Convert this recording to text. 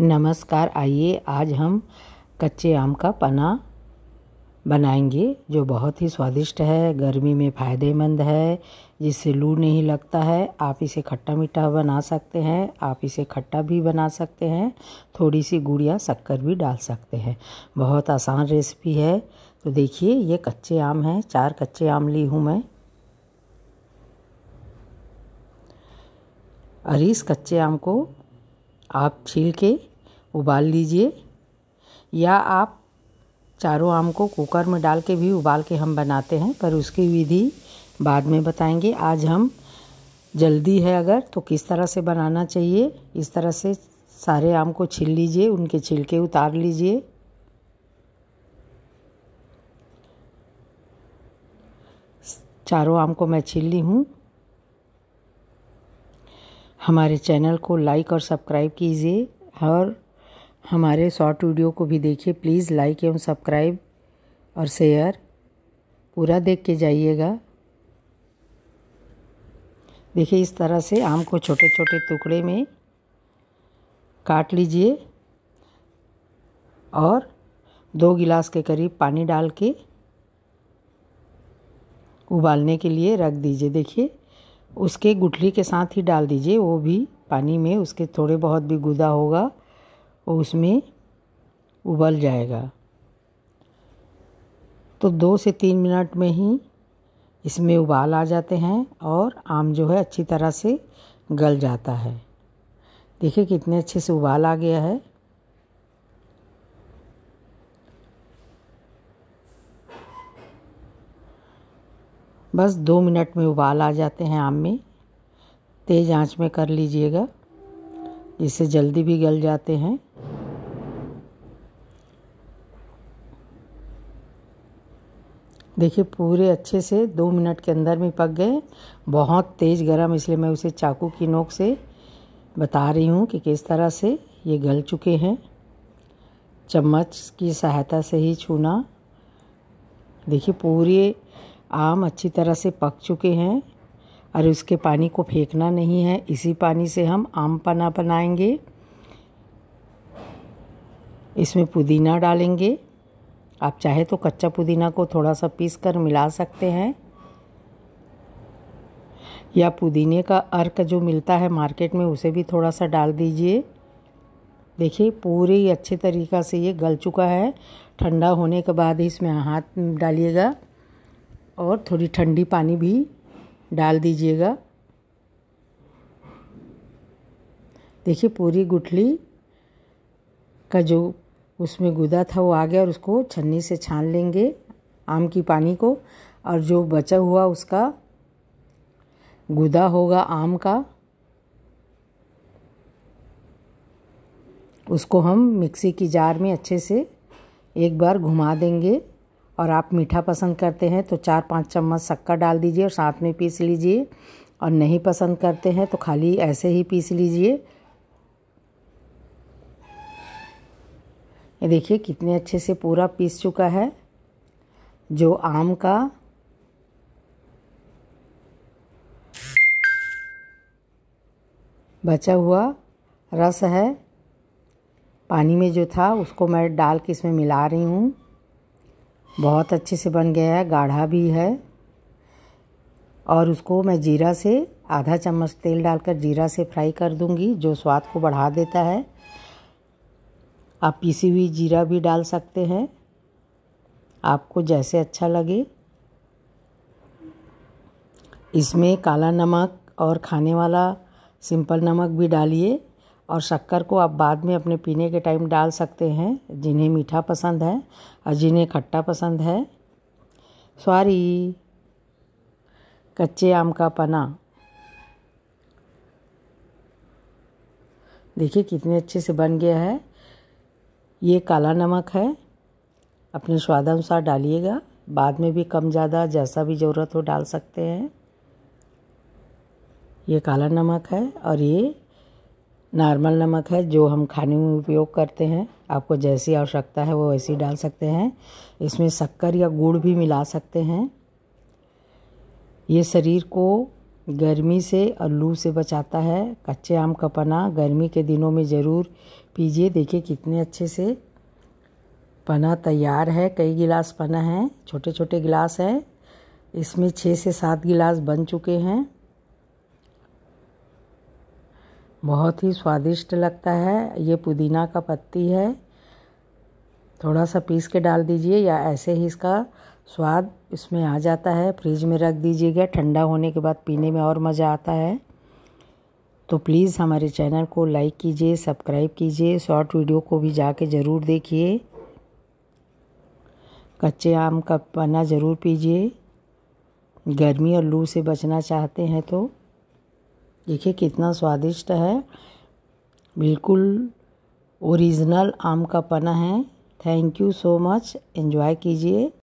नमस्कार आइए आज हम कच्चे आम का पना बनाएंगे जो बहुत ही स्वादिष्ट है गर्मी में फ़ायदेमंद है जिससे लू नहीं लगता है आप इसे खट्टा मीठा बना सकते हैं आप इसे खट्टा भी बना सकते हैं थोड़ी सी गुड़िया शक्कर भी डाल सकते हैं बहुत आसान रेसिपी है तो देखिए ये कच्चे आम हैं चार कच्चे आम ली हूँ मैं और इस कच्चे आम को आप छील के उबाल लीजिए या आप चारों आम को कुकर में डाल के भी उबाल के हम बनाते हैं पर उसकी विधि बाद में बताएंगे आज हम जल्दी है अगर तो किस तरह से बनाना चाहिए इस तरह से सारे आम को छील लीजिए उनके छिलके उतार लीजिए चारों आम को मैं छील ली हूँ हमारे चैनल को लाइक और सब्सक्राइब कीजिए और हमारे शॉर्ट वीडियो को भी देखिए प्लीज़ लाइक एवं सब्सक्राइब और शेयर पूरा देख के जाइएगा देखिए इस तरह से आम को छोटे छोटे टुकड़े में काट लीजिए और दो गिलास के करीब पानी डाल के उबालने के लिए रख दीजिए देखिए उसके गुठली के साथ ही डाल दीजिए वो भी पानी में उसके थोड़े बहुत भी गुदा होगा वो उसमें उबल जाएगा तो दो से तीन मिनट में ही इसमें उबाल आ जाते हैं और आम जो है अच्छी तरह से गल जाता है देखिए कितने अच्छे से उबाल आ गया है बस दो मिनट में उबाल आ जाते हैं आम में तेज़ आंच में कर लीजिएगा इससे जल्दी भी गल जाते हैं देखिए पूरे अच्छे से दो मिनट के अंदर में पक गए बहुत तेज़ गरम इसलिए मैं उसे चाकू की नोक से बता रही हूँ कि किस तरह से ये गल चुके हैं चम्मच की सहायता से ही छूना देखिए पूरे आम अच्छी तरह से पक चुके हैं और उसके पानी को फेंकना नहीं है इसी पानी से हम आम पना बनाएंगे इसमें पुदीना डालेंगे आप चाहे तो कच्चा पुदीना को थोड़ा सा पीस कर मिला सकते हैं या पुदीने का अर्क जो मिलता है मार्केट में उसे भी थोड़ा सा डाल दीजिए देखिए पूरे ही अच्छे तरीक़ा से ये गल चुका है ठंडा होने के बाद इसमें हाथ डालिएगा और थोड़ी ठंडी पानी भी डाल दीजिएगा देखिए पूरी गुठली का जो उसमें गुदा था वो आ गया और उसको छन्नी से छान लेंगे आम की पानी को और जो बचा हुआ उसका गुदा होगा आम का उसको हम मिक्सी की जार में अच्छे से एक बार घुमा देंगे और आप मीठा पसंद करते हैं तो चार पाँच चम्मच शक्कर डाल दीजिए और साथ में पीस लीजिए और नहीं पसंद करते हैं तो खाली ऐसे ही पीस लीजिए ये देखिए कितने अच्छे से पूरा पीस चुका है जो आम का बचा हुआ रस है पानी में जो था उसको मैं डाल के इसमें मिला रही हूँ बहुत अच्छे से बन गया है गाढ़ा भी है और उसको मैं जीरा से आधा चम्मच तेल डालकर जीरा से फ्राई कर दूंगी जो स्वाद को बढ़ा देता है आप पीसी हुई जीरा भी डाल सकते हैं आपको जैसे अच्छा लगे इसमें काला नमक और खाने वाला सिंपल नमक भी डालिए और शक्कर को आप बाद में अपने पीने के टाइम डाल सकते हैं जिन्हें मीठा पसंद है और जिन्हें खट्टा पसंद है सॉरी कच्चे आम का पना देखिए कितने अच्छे से बन गया है ये काला नमक है अपने स्वादानुसार डालिएगा बाद में भी कम ज़्यादा जैसा भी ज़रूरत हो डाल सकते हैं ये काला नमक है और ये नॉर्मल नमक है जो हम खाने में उपयोग करते हैं आपको जैसी आवश्यकता है वो वैसी डाल सकते हैं इसमें शक्कर या गुड़ भी मिला सकते हैं ये शरीर को गर्मी से और लू से बचाता है कच्चे आम का पना गर्मी के दिनों में ज़रूर पीजिए देखिए कितने अच्छे से पना तैयार है कई गिलास पना है छोटे छोटे गिलास हैं इसमें छः से सात गिलास बन चुके हैं बहुत ही स्वादिष्ट लगता है ये पुदीना का पत्ती है थोड़ा सा पीस के डाल दीजिए या ऐसे ही इसका स्वाद इसमें आ जाता है फ्रिज में रख दीजिएगा ठंडा होने के बाद पीने में और मज़ा आता है तो प्लीज़ हमारे चैनल को लाइक कीजिए सब्सक्राइब कीजिए शॉर्ट वीडियो को भी जाके ज़रूर देखिए कच्चे आम का पन्ना ज़रूर पीजिए गर्मी और लू से बचना चाहते हैं तो देखिए कितना स्वादिष्ट है बिल्कुल ओरिजिनल आम का पना है thank you so much enjoy कीजिए